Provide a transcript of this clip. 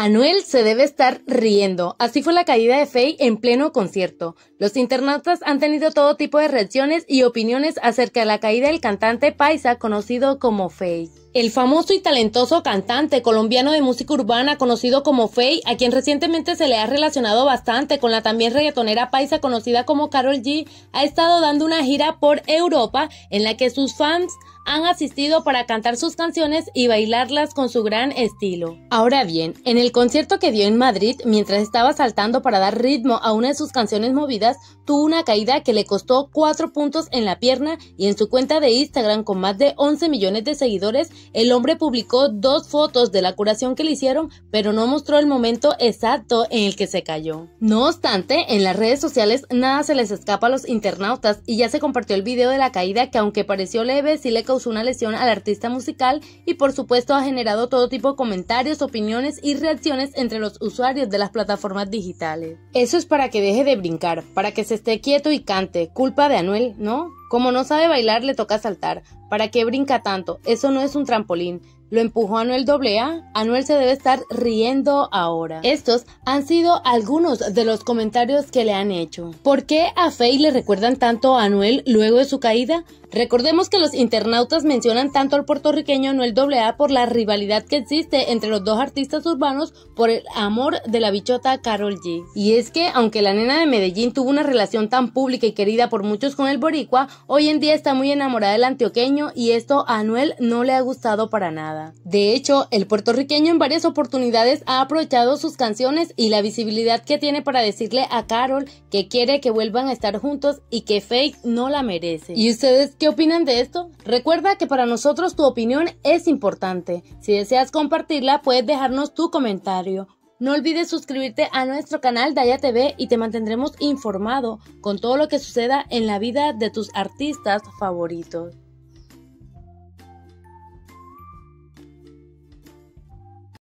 Anuel se debe estar riendo. Así fue la caída de Faye en pleno concierto. Los internautas han tenido todo tipo de reacciones y opiniones acerca de la caída del cantante paisa conocido como Faye. El famoso y talentoso cantante colombiano de música urbana conocido como Faye, a quien recientemente se le ha relacionado bastante con la también reggaetonera paisa conocida como Carol G, ha estado dando una gira por Europa en la que sus fans han asistido para cantar sus canciones y bailarlas con su gran estilo. Ahora bien, en el concierto que dio en Madrid, mientras estaba saltando para dar ritmo a una de sus canciones movidas, tuvo una caída que le costó 4 puntos en la pierna y en su cuenta de Instagram con más de 11 millones de seguidores, el hombre publicó dos fotos de la curación que le hicieron, pero no mostró el momento exacto en el que se cayó. No obstante, en las redes sociales nada se les escapa a los internautas y ya se compartió el video de la caída que aunque pareció leve, sí le una lesión al artista musical y por supuesto ha generado todo tipo de comentarios, opiniones y reacciones entre los usuarios de las plataformas digitales. Eso es para que deje de brincar, para que se esté quieto y cante. Culpa de Anuel, ¿no? Como no sabe bailar, le toca saltar. ¿Para qué brinca tanto? Eso no es un trampolín. Lo empujó Anuel AA. Anuel se debe estar riendo ahora. Estos han sido algunos de los comentarios que le han hecho. ¿Por qué a Faye le recuerdan tanto a Anuel luego de su caída? Recordemos que los internautas mencionan tanto al puertorriqueño Anuel AA por la rivalidad que existe entre los dos artistas urbanos por el amor de la bichota Carol G. Y es que, aunque la nena de Medellín tuvo una relación tan pública y querida por muchos con el boricua, hoy en día está muy enamorada del antioqueño y esto a Anuel no le ha gustado para nada. De hecho, el puertorriqueño en varias oportunidades ha aprovechado sus canciones y la visibilidad que tiene para decirle a Carol que quiere que vuelvan a estar juntos y que Fake no la merece. ¿Y ustedes qué opinan de esto? Recuerda que para nosotros tu opinión es importante. Si deseas compartirla, puedes dejarnos tu comentario. No olvides suscribirte a nuestro canal Daya TV y te mantendremos informado con todo lo que suceda en la vida de tus artistas favoritos.